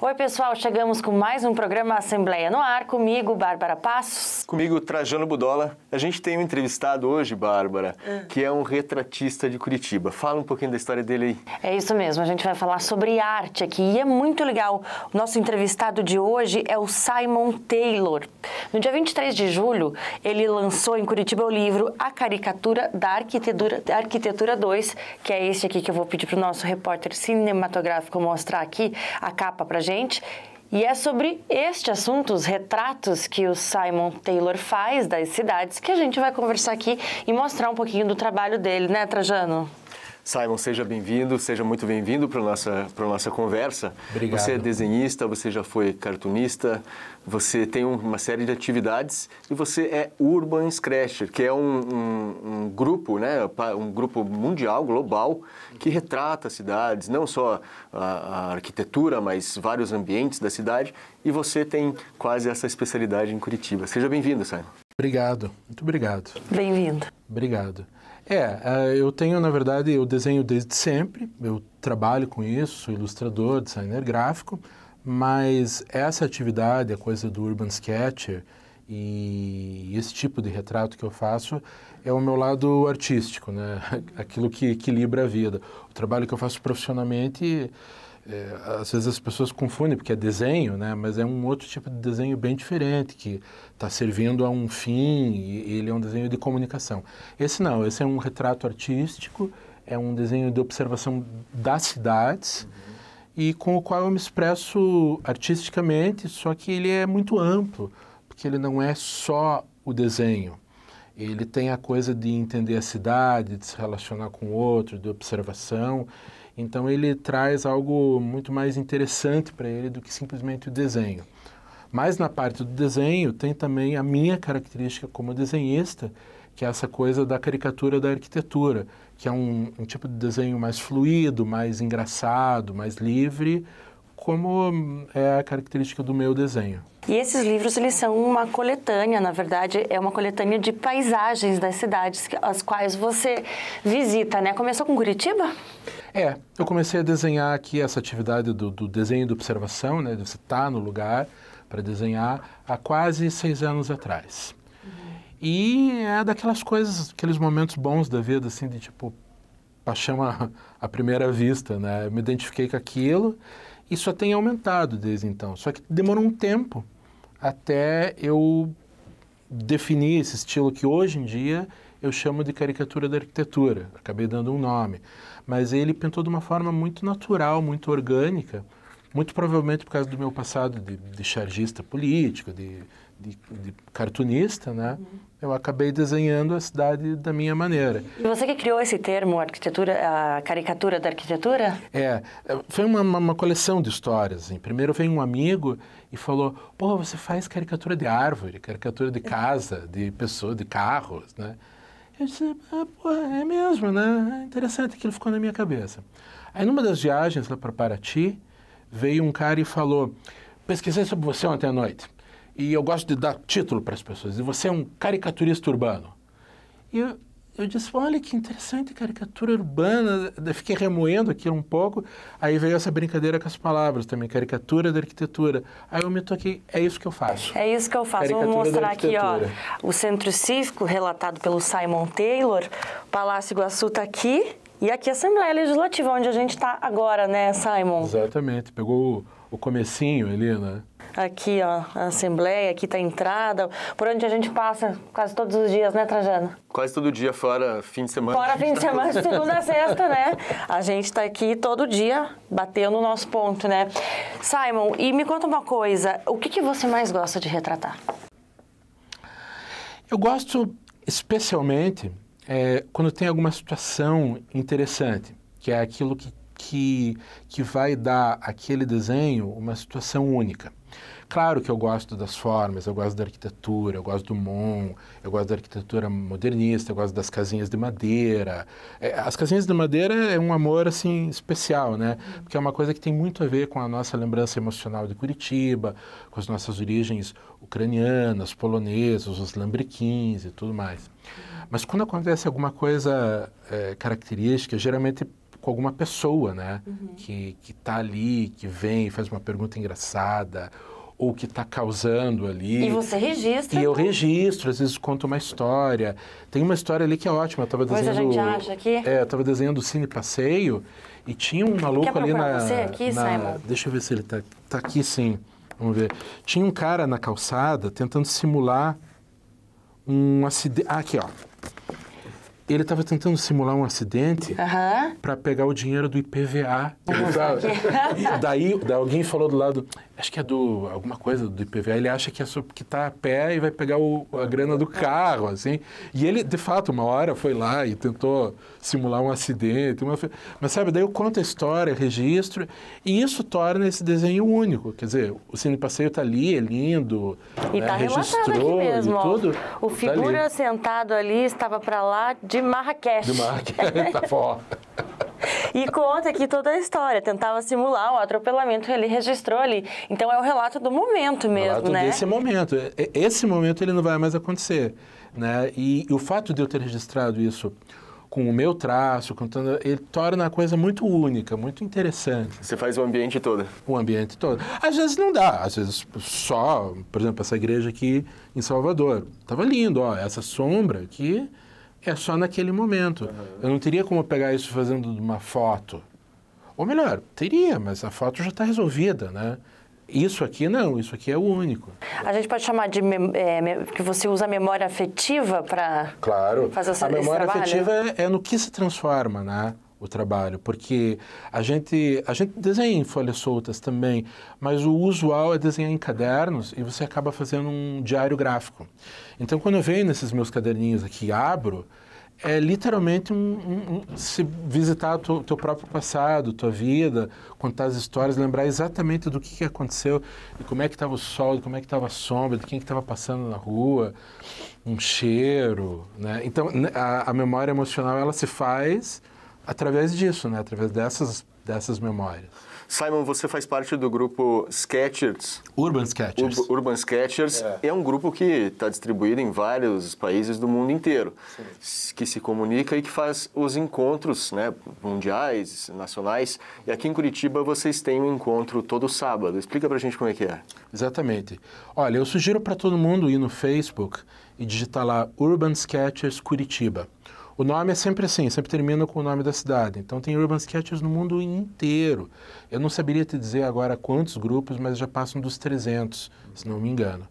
Oi, pessoal, chegamos com mais um programa Assembleia no Ar, comigo, Bárbara Passos Comigo, Trajano Budola. A gente tem um entrevistado hoje, Bárbara, ah. que é um retratista de Curitiba. Fala um pouquinho da história dele aí. É isso mesmo, a gente vai falar sobre arte aqui. E é muito legal. O nosso entrevistado de hoje é o Simon Taylor. No dia 23 de julho, ele lançou em Curitiba o livro A Caricatura da Arquitetura, da Arquitetura 2, que é esse aqui que eu vou pedir para o nosso repórter cinematográfico mostrar aqui a capa para gente. E é sobre este assunto, os retratos que o Simon Taylor faz das cidades, que a gente vai conversar aqui e mostrar um pouquinho do trabalho dele, né, Trajano? Simon, seja bem-vindo, seja muito bem-vindo para a nossa, pra nossa conversa. Obrigado. Você é desenhista, você já foi cartunista, você tem uma série de atividades e você é Urban Scratcher, que é um, um, um grupo, né, um grupo mundial, global, que retrata cidades, não só a, a arquitetura, mas vários ambientes da cidade. E você tem quase essa especialidade em Curitiba. Seja bem-vindo, Simon. Obrigado, muito obrigado. Bem-vindo. Obrigado. É, é, eu tenho, na verdade, eu desenho desde sempre, eu trabalho com isso, sou ilustrador, designer gráfico, mas essa atividade, a coisa do urban sketcher e esse tipo de retrato que eu faço é o meu lado artístico, né? Aquilo que equilibra a vida. O trabalho que eu faço profissionalmente é, às vezes as pessoas confundem porque é desenho, né? Mas é um outro tipo de desenho bem diferente que está servindo a um fim. E ele é um desenho de comunicação. Esse não, esse é um retrato artístico, é um desenho de observação das cidades uhum. e com o qual eu me expresso artisticamente. Só que ele é muito amplo porque ele não é só o desenho. Ele tem a coisa de entender a cidade, de se relacionar com o outro, de observação então ele traz algo muito mais interessante para ele do que simplesmente o desenho. Mas na parte do desenho tem também a minha característica como desenhista, que é essa coisa da caricatura da arquitetura, que é um, um tipo de desenho mais fluido, mais engraçado, mais livre, como é a característica do meu desenho. E esses livros, eles são uma coletânea, na verdade, é uma coletânea de paisagens das cidades as quais você visita, né? Começou com Curitiba? É, eu comecei a desenhar aqui essa atividade do, do desenho e da observação, né? Você estar tá no lugar para desenhar, há quase seis anos atrás. Uhum. E é daquelas coisas, aqueles momentos bons da vida, assim, de tipo, paixão à, à primeira vista, né? Eu me identifiquei com aquilo e só tem aumentado desde então. Só que demorou um tempo até eu definir esse estilo que hoje em dia eu chamo de caricatura da arquitetura. Acabei dando um nome. Mas ele pintou de uma forma muito natural, muito orgânica, muito provavelmente por causa do meu passado de, de chargista político, de de, de cartunista, né? Uhum. Eu acabei desenhando a cidade da minha maneira. E você que criou esse termo, arquitetura, a caricatura da arquitetura? É, foi uma, uma coleção de histórias. Assim. Primeiro veio um amigo e falou: "Pô, você faz caricatura de árvore, caricatura de casa, de pessoa, de carros, né?" Eu disse: ah, pô, é mesmo, né? É interessante aquilo ficou na minha cabeça. Aí numa das viagens lá para Paraty veio um cara e falou: "Pesquisei sobre você ontem à noite." E eu gosto de dar título para as pessoas. E você é um caricaturista urbano. E eu, eu disse, olha que interessante, caricatura urbana. Eu fiquei remoendo aquilo um pouco. Aí veio essa brincadeira com as palavras também, caricatura da arquitetura. Aí eu me toquei, é isso que eu faço. É isso que eu faço. Caricatura Vamos mostrar aqui, ó, o Centro Cívico, relatado pelo Simon Taylor. O Palácio Iguaçu está aqui. E aqui a Assembleia Legislativa, onde a gente está agora, né, Simon? Exatamente. Pegou o, o comecinho ali, né? aqui ó, a Assembleia, aqui está a entrada, por onde a gente passa quase todos os dias, né, Trajano? Quase todo dia, fora fim de semana. Fora fim de semana, segunda a sexta, né? A gente está aqui todo dia batendo o nosso ponto, né? Simon, e me conta uma coisa, o que, que você mais gosta de retratar? Eu gosto especialmente é, quando tem alguma situação interessante, que é aquilo que, que, que vai dar aquele desenho uma situação única. Claro que eu gosto das formas, eu gosto da arquitetura, eu gosto do Mon, eu gosto da arquitetura modernista, eu gosto das casinhas de madeira. É, as casinhas de madeira é um amor, assim, especial, né? Porque é uma coisa que tem muito a ver com a nossa lembrança emocional de Curitiba, com as nossas origens ucranianas, polonesas, os lambrequins e tudo mais. Mas quando acontece alguma coisa é, característica, geralmente com alguma pessoa, né? Uhum. Que, que tá ali, que vem, faz uma pergunta engraçada, ou que está causando ali. E você registra. E eu registro, às vezes conto uma história. Tem uma história ali que é ótima. Eu tava pois desenhando, a gente acha aqui. É, eu estava desenhando o Cine Passeio e tinha um maluco ali na. Você aqui, na, Simon? Deixa eu ver se ele tá, tá aqui sim. Vamos ver. Tinha um cara na calçada tentando simular um acidente. Ah, aqui, ó. Ele estava tentando simular um acidente uhum. para pegar o dinheiro do IPVA. Daí, daí alguém falou do lado, acho que é do alguma coisa do IPVA, ele acha que é sobre, que tá a pé e vai pegar o, a grana do carro, assim. E ele, de fato, uma hora foi lá e tentou simular um acidente, uma... mas sabe, daí eu conto a história, registro, e isso torna esse desenho único. Quer dizer, o Cine Passeio tá ali, é lindo, e né, tá registrou aqui mesmo, e tudo. Ó, o tá figura tá sentado ali estava para lá de Marrakech. De Marrakech, tá fora. E conta aqui toda a história, tentava simular o atropelamento, ele registrou ali. Então é o relato do momento mesmo, relato né? desse momento. Esse momento ele não vai mais acontecer, né? E, e o fato de eu ter registrado isso com o meu traço, contando, ele torna a coisa muito única, muito interessante. Você faz o ambiente todo? O ambiente todo. Às vezes não dá, às vezes só, por exemplo, essa igreja aqui em Salvador. Tava lindo, ó, essa sombra aqui é só naquele momento. Uhum. Eu não teria como pegar isso fazendo uma foto. Ou melhor, teria, mas a foto já está resolvida, né? Isso aqui não, isso aqui é o único. A gente pode chamar de é, que você usa a memória afetiva para claro. fazer essa, a memória afetiva é, é no que se transforma, né? o trabalho, porque a gente, a gente desenha em folhas soltas também, mas o usual é desenhar em cadernos e você acaba fazendo um diário gráfico. Então, quando eu venho nesses meus caderninhos aqui abro, é literalmente um, um, um se visitar o teu, próprio passado, tua vida, contar as histórias, lembrar exatamente do que, que aconteceu, e como é que estava o sol, como é que estava a sombra, de quem que estava passando na rua, um cheiro, né? Então, a, a memória emocional, ela se faz através disso, né? através dessas, dessas memórias. Simon, você faz parte do grupo Sketchers. Urban Sketchers. Ur Urban Sketchers é. é. um grupo que está distribuído em vários países do mundo inteiro, Sim. que se comunica e que faz os encontros né, mundiais, nacionais. E aqui em Curitiba vocês têm um encontro todo sábado. Explica a gente como é que é. Exatamente. Olha, eu sugiro para todo mundo ir no Facebook e digitar lá Urban Sketchers Curitiba. O nome é sempre assim, sempre termina com o nome da cidade. Então tem urban sketches no mundo inteiro. Eu não saberia te dizer agora quantos grupos, mas já passam dos 300, se não me engano.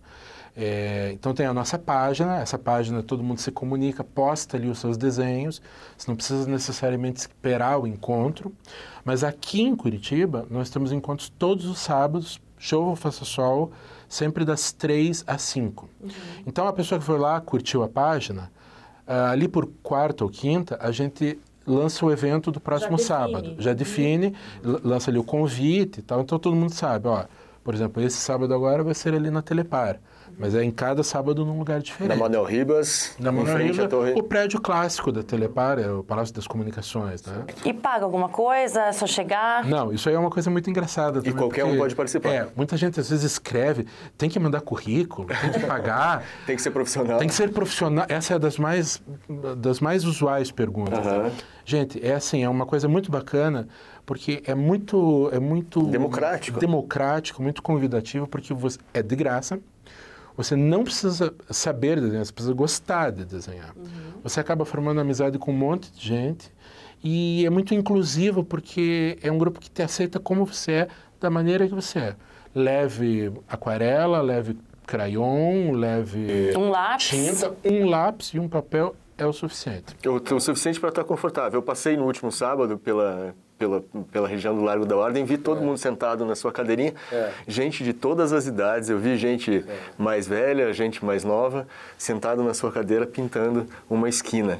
É, então tem a nossa página, essa página todo mundo se comunica, posta ali os seus desenhos, você não precisa necessariamente esperar o encontro. Mas aqui em Curitiba, nós temos encontros todos os sábados, chova ou faça sol, sempre das 3 às 5. Uhum. Então a pessoa que foi lá, curtiu a página, ah, ali por quarta ou quinta, a gente lança o evento do próximo já sábado. Já define, lança ali o convite e tal. Então todo mundo sabe, ó, por exemplo, esse sábado agora vai ser ali na Telepar. Mas é em cada sábado num lugar diferente. Na Manuel Ribas, na Manuel Ribas, torre... o prédio clássico da Telepar, é o Palácio das Comunicações, né? E paga alguma coisa, é só chegar? Não, isso aí é uma coisa muito engraçada também. E qualquer um pode participar. É, muita gente às vezes escreve, tem que mandar currículo, tem que pagar. tem que ser profissional. Tem que ser profissional. Essa é das mais das mais usuais perguntas. Uhum. Né? Gente, é assim, é uma coisa muito bacana, porque é muito é muito democrático. Democrático, muito convidativo, porque você, é de graça. Você não precisa saber desenhar, você precisa gostar de desenhar. Uhum. Você acaba formando amizade com um monte de gente e é muito inclusivo porque é um grupo que te aceita como você é, da maneira que você é. Leve aquarela, leve crayon, leve um lápis. tinta, um lápis e um papel é o suficiente. É o suficiente para estar confortável. Eu passei no último sábado pela pela, pela região do Largo da Ordem, vi todo é. mundo sentado na sua cadeirinha, é. gente de todas as idades, eu vi gente é. mais velha, gente mais nova, sentado na sua cadeira pintando uma esquina.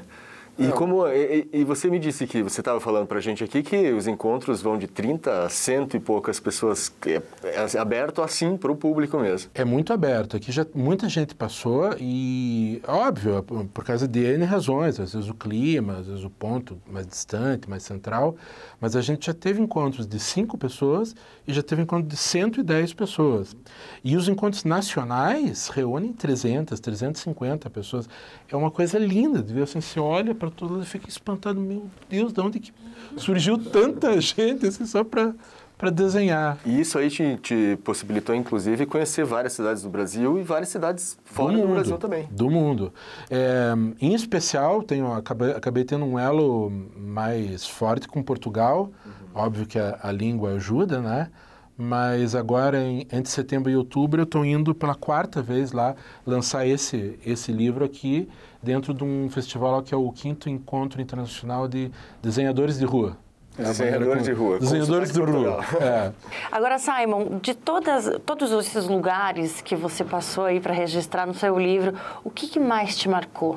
E, como, e, e você me disse que você estava falando para a gente aqui que os encontros vão de 30 a cento e poucas pessoas, é, é, é aberto assim para o público mesmo. É muito aberto. Aqui já muita gente passou e, óbvio, é por causa de N razões, às vezes o clima, às vezes o ponto mais distante, mais central, mas a gente já teve encontros de 5 pessoas e já teve encontro de 110 pessoas. E os encontros nacionais reúnem 300, 350 pessoas. É uma coisa linda de ver, assim, você olha para para todo lado, fica espantado, meu Deus, de onde que surgiu tanta gente assim, só para para desenhar. E isso aí te, te, possibilitou, inclusive, conhecer várias cidades do Brasil e várias cidades fora do, mundo, do Brasil também. Do mundo. É, em especial, tenho, acabei, acabei, tendo um elo mais forte com Portugal. Uhum. Óbvio que a, a língua ajuda, né? Mas agora, em, entre setembro e outubro, eu estou indo pela quarta vez lá lançar esse, esse livro aqui dentro de um festival que é o quinto encontro internacional de desenhadores de rua. É desenhadores de rua. Desenhadores de rua. É. Agora, Simon, de todas, todos esses lugares que você passou aí para registrar no seu livro, o que, que mais te marcou?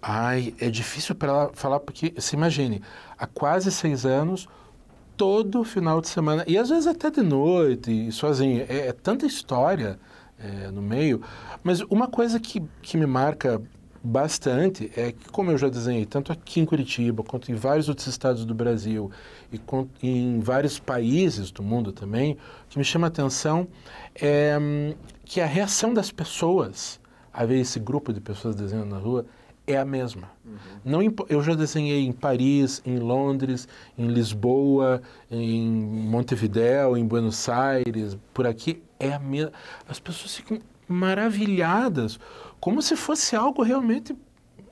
Ai, é difícil para falar porque, se imagine, há quase seis anos todo final de semana, e às vezes até de noite, sozinho. É, é tanta história é, no meio. Mas uma coisa que, que me marca bastante é que, como eu já desenhei, tanto aqui em Curitiba, quanto em vários outros estados do Brasil e com, em vários países do mundo também, o que me chama a atenção é hum, que a reação das pessoas a ver esse grupo de pessoas desenhando na rua é a mesma. Uhum. Não eu já desenhei em Paris, em Londres, em Lisboa, em Montevidéu, em Buenos Aires, por aqui é a mesma. As pessoas ficam maravilhadas, como se fosse algo realmente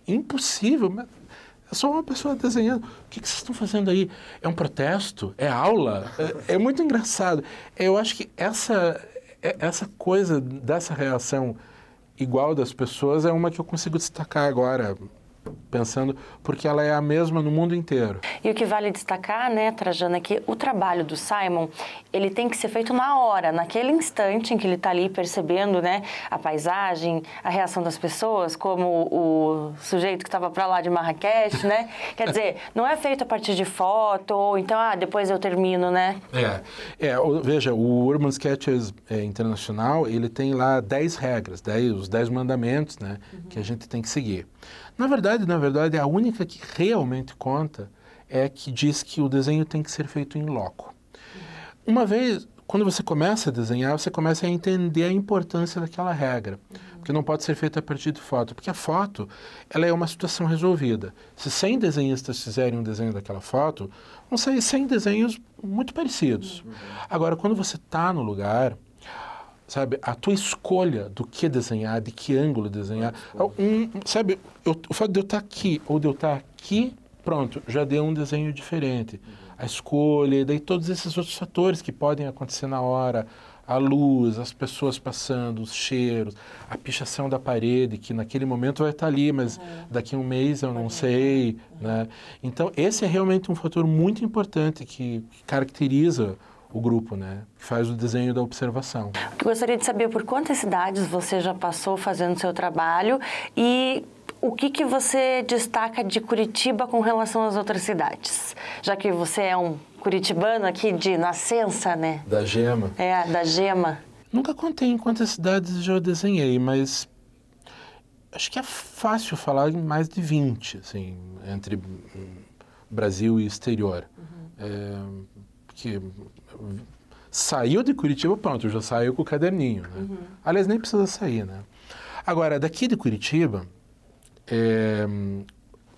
impossível. Mas é só uma pessoa desenhando. O que, que vocês estão fazendo aí? É um protesto? É aula? É, é muito engraçado. Eu acho que essa é, essa coisa dessa reação igual das pessoas é uma que eu consigo destacar agora, pensando, porque ela é a mesma no mundo inteiro. E o que vale destacar, né, Trajana, é que o trabalho do Simon, ele tem que ser feito na hora, naquele instante em que ele está ali percebendo, né, a paisagem, a reação das pessoas, como o sujeito que estava para lá de Marrakech, né? Quer dizer, não é feito a partir de foto, ou então, ah, depois eu termino, né? É, é veja, o Urban Sketches é, Internacional, ele tem lá 10 regras, dez os 10 mandamentos, né, uhum. que a gente tem que seguir. Na verdade, na verdade, a única que realmente conta é que diz que o desenho tem que ser feito em loco. Uma vez, quando você começa a desenhar, você começa a entender a importância daquela regra, porque não pode ser feita a partir de foto, porque a foto ela é uma situação resolvida. Se 100 desenhistas fizerem um desenho daquela foto, vão sair 100 desenhos muito parecidos. Agora, quando você está no lugar, sabe, a tua escolha do que desenhar, de que ângulo desenhar. Um, sabe, eu, o fato de eu estar tá aqui ou de eu estar tá aqui, pronto, já deu um desenho diferente. Uhum. A escolha, e daí todos esses outros fatores que podem acontecer na hora, a luz, as pessoas passando, os cheiros, a pichação da parede, que naquele momento vai estar tá ali, mas uhum. daqui a um mês eu não sei, uhum. né? Então, esse é realmente um fator muito importante que caracteriza o grupo, né, que faz o desenho da observação. Eu gostaria de saber é por quantas cidades você já passou fazendo seu trabalho e o que, que você destaca de Curitiba com relação às outras cidades? Já que você é um curitibano aqui de nascença, né? Da Gema. É, da Gema. Nunca contei em quantas cidades já desenhei, mas acho que é fácil falar em mais de 20, assim, entre Brasil e exterior. Uhum. É, porque saiu de Curitiba, pronto, já saiu com o caderninho. Né? Uhum. Aliás, nem precisa sair, né? Agora, daqui de Curitiba, é,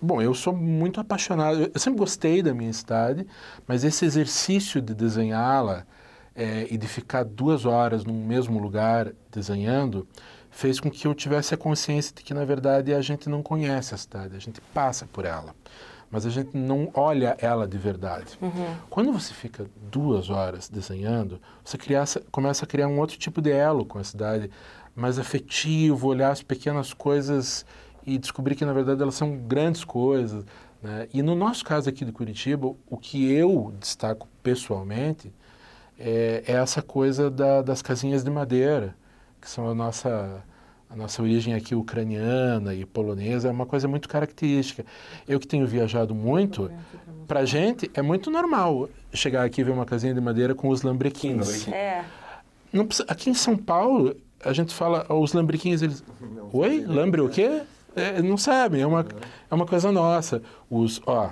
bom, eu sou muito apaixonado, eu sempre gostei da minha cidade, mas esse exercício de desenhá-la é, e de ficar duas horas no mesmo lugar desenhando, fez com que eu tivesse a consciência de que, na verdade, a gente não conhece a cidade, a gente passa por ela mas a gente não olha ela de verdade. Uhum. Quando você fica duas horas desenhando, você cria, começa a criar um outro tipo de elo com a cidade, mais afetivo, olhar as pequenas coisas e descobrir que, na verdade, elas são grandes coisas. Né? E no nosso caso aqui de Curitiba, o que eu destaco pessoalmente é, é essa coisa da, das casinhas de madeira, que são a nossa a nossa origem aqui ucraniana e polonesa é uma coisa muito característica. Eu que tenho viajado muito, para gente é muito normal chegar aqui e ver uma casinha de madeira com os lambrequins. É. Precisa, aqui em São Paulo, a gente fala oh, os lambrequins, eles... Oi? Lambre o quê? É, não sabem, é uma, é uma coisa nossa. Os, ó,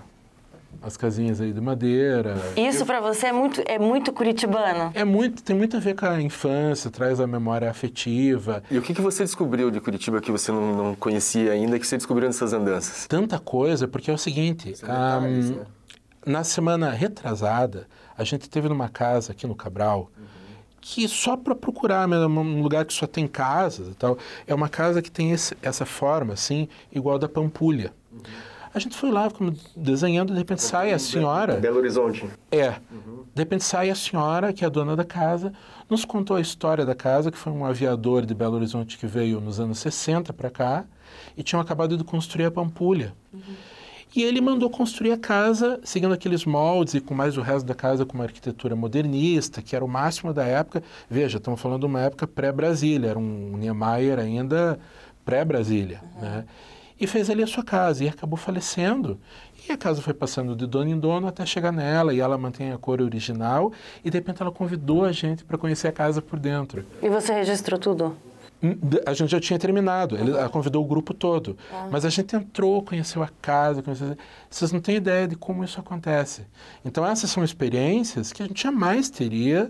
as casinhas aí de madeira. Isso para você é muito, é muito curitibano? É muito, tem muito a ver com a infância, traz a memória afetiva. E o que, que você descobriu de Curitiba que você não, não conhecia ainda, que você descobriu nessas andanças? Tanta coisa, porque é o seguinte, um, ah, né? na semana retrasada, a gente teve numa casa aqui no Cabral, uhum. que só para procurar, mesmo um lugar que só tem casas e tal, é uma casa que tem esse, essa forma, assim, igual da Pampulha. Uhum. A gente foi lá, como desenhando, de repente sai a senhora. Belo Horizonte. É. Uhum. De repente sai a senhora, que é a dona da casa, nos contou a história da casa, que foi um aviador de Belo Horizonte que veio nos anos 60 para cá e tinham acabado de construir a Pampulha. Uhum. E ele mandou construir a casa seguindo aqueles moldes e com mais o resto da casa com uma arquitetura modernista, que era o máximo da época. Veja, estamos falando de uma época pré-Brasília, era um Niemeyer ainda pré-Brasília. Uhum. Né? e fez ali a sua casa e acabou falecendo. E a casa foi passando de dono em dono até chegar nela e ela mantém a cor original e de repente ela convidou a gente para conhecer a casa por dentro. E você registrou tudo? Hum, a gente já tinha terminado, ele convidou o grupo todo. Tá. Mas a gente entrou, conheceu a casa, conheceu... vocês não têm ideia de como isso acontece. Então, essas são experiências que a gente jamais teria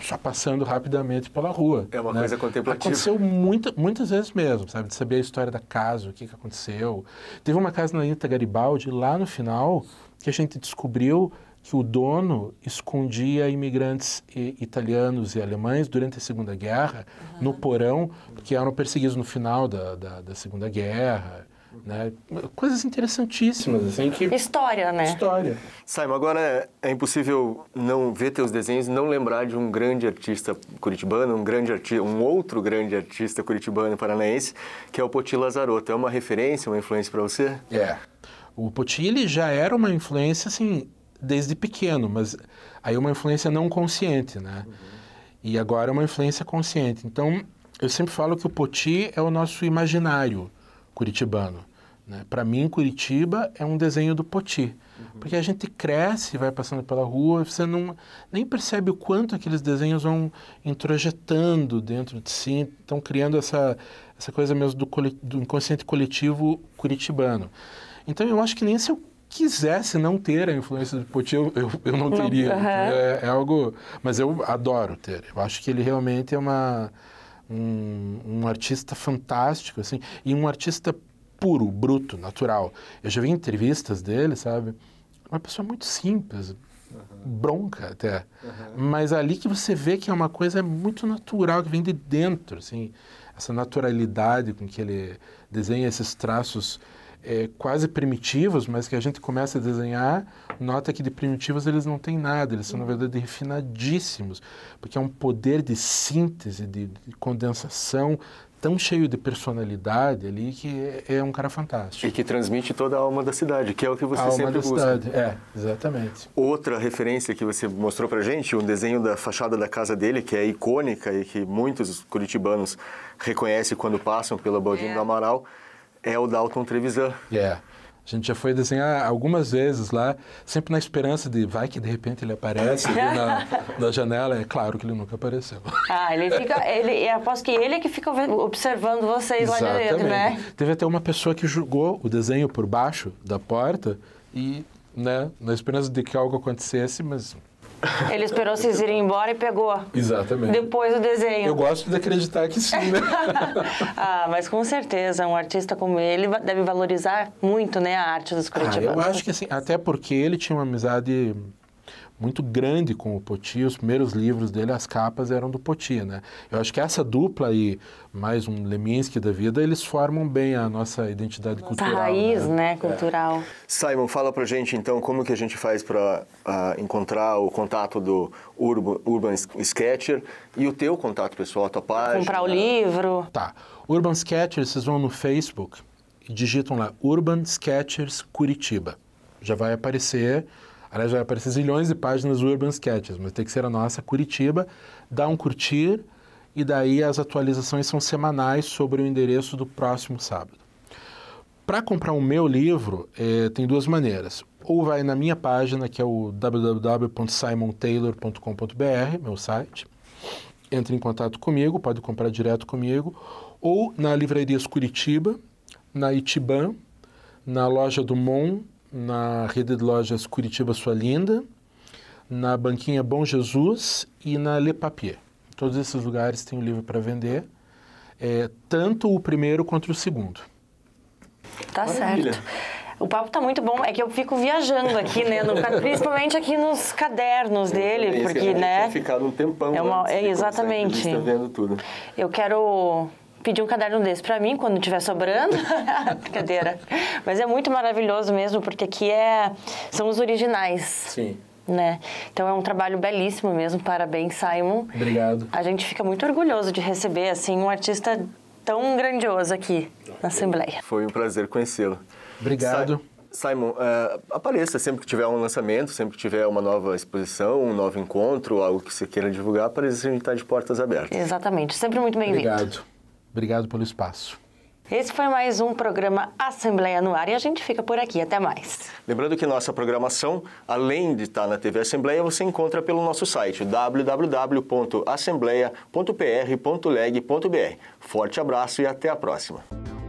só passando rapidamente pela rua. É uma né? coisa contemplativa. Aconteceu muita, muitas vezes mesmo, sabe? De saber a história da casa, o que, que aconteceu. Teve uma casa na Ita Garibaldi, lá no final, que a gente descobriu que o dono escondia imigrantes e, italianos e alemães durante a Segunda Guerra uhum. no porão, porque eram perseguidos no final da, da, da Segunda Guerra. Né? Coisas interessantíssimas, assim, que... História, né? História. Simon, agora é impossível não ver teus desenhos e não lembrar de um grande artista curitibano, um, grande arti... um outro grande artista curitibano paranaense, que é o Poti Lazarotto. É uma referência, uma influência para você? É. O Poti, ele já era uma influência, assim, desde pequeno, mas aí uma influência não consciente, né? Uhum. E agora é uma influência consciente. Então, eu sempre falo que o Poti é o nosso imaginário, curitibano. Né? Para mim, Curitiba é um desenho do Poti. Uhum. Porque a gente cresce, vai passando pela rua, você não nem percebe o quanto aqueles desenhos vão introjetando dentro de si, estão criando essa, essa coisa mesmo do, do inconsciente coletivo curitibano. Então, eu acho que nem se eu quisesse não ter a influência do Poti, eu, eu, eu não teria. Uhum. É, é, algo. Mas eu adoro ter. Eu acho que ele realmente é uma um, um artista fantástico, assim, e um artista puro, bruto, natural. Eu já vi entrevistas dele, sabe? Uma pessoa muito simples, Uhum. bronca até. Uhum. Mas ali que você vê que é uma coisa muito natural, que vem de dentro, assim. Essa naturalidade com que ele desenha esses traços é, quase primitivos, mas que a gente começa a desenhar, nota que de primitivos eles não têm nada, eles são, na uhum. verdade, refinadíssimos, porque é um poder de síntese, de, de condensação tão cheio de personalidade ali que é, é um cara fantástico. E que transmite toda a alma da cidade, que é o que você a sempre alma da busca. Cidade. É, exatamente. Outra referência que você mostrou pra gente, um desenho da fachada da casa dele, que é icônica e que muitos curitibanos reconhecem quando passam pela Baldino é. do Amaral, é o Dalton Trevisan. É. A gente já foi desenhar algumas vezes lá, sempre na esperança de vai que de repente ele aparece na, na, janela. É claro que ele nunca apareceu. Ah, ele fica. Ele, aposto que ele é que fica observando vocês Exatamente. lá de dentro, né? Teve até uma pessoa que julgou o desenho por baixo da porta e, né, na esperança de que algo acontecesse, mas ele esperou vocês irem embora e pegou. Exatamente. Depois o desenho. Eu gosto de acreditar que sim, né? ah, mas com certeza, um artista como ele deve valorizar muito né, a arte dos curitibanos. Ah, eu acho que assim, até porque ele tinha uma amizade muito grande com o Poti. Os primeiros livros dele, as capas eram do Poti, né? Eu acho que essa dupla aí, mais um Leminski da vida, eles formam bem a nossa identidade nossa cultural. raiz, né? né? É. Cultural. É. Simon, fala pra gente então como que a gente faz para uh, ah, encontrar o contato do Urban, Urban Sketcher e o teu contato pessoal, a tua página. Comprar o livro. Tá. Urban Sketchers, vocês vão no Facebook e digitam lá Urban Sketchers Curitiba. Já vai aparecer Aliás, vai aparecer zilhões de páginas do Urban Sketches, mas tem que ser a nossa Curitiba. Dá um curtir e daí as atualizações são semanais sobre o endereço do próximo sábado. Para comprar o meu livro, é, tem duas maneiras. Ou vai na minha página, que é o www.simontaylor.com.br, meu site. Entre em contato comigo, pode comprar direto comigo. Ou na Livrarias Curitiba, na Itiban, na loja do Mon, na rede de lojas Curitiba Sua Linda, na Banquinha Bom Jesus e na Le Papier. Todos esses lugares têm o livro para vender, é, tanto o primeiro quanto o segundo. Tá Maravilha. certo. O papo tá muito bom, é que eu fico viajando aqui, né? No, principalmente aqui nos cadernos dele, porque, né? Ficar um tempão. É uma, é, exatamente. Vendo tudo. Eu quero pedir um caderno desse para mim quando tiver sobrando. Brincadeira. Mas é muito maravilhoso mesmo, porque aqui é, são os originais. Sim. Né? Então é um trabalho belíssimo mesmo. Parabéns, Simon. Obrigado. A gente fica muito orgulhoso de receber assim um artista tão grandioso aqui na Assembleia. Foi um prazer conhecê-lo. Obrigado. Simon, uh, apareça sempre que tiver um lançamento, sempre que tiver uma nova exposição, um novo encontro, algo que você queira divulgar, apareça, a gente está de portas abertas. Exatamente, sempre muito bem-vindo. Obrigado. Obrigado pelo espaço. Esse foi mais um programa Assembleia no Ar e a gente fica por aqui. Até mais. Lembrando que nossa programação, além de estar na TV Assembleia, você encontra pelo nosso site www.assembleia.pr.leg.br. Forte abraço e até a próxima.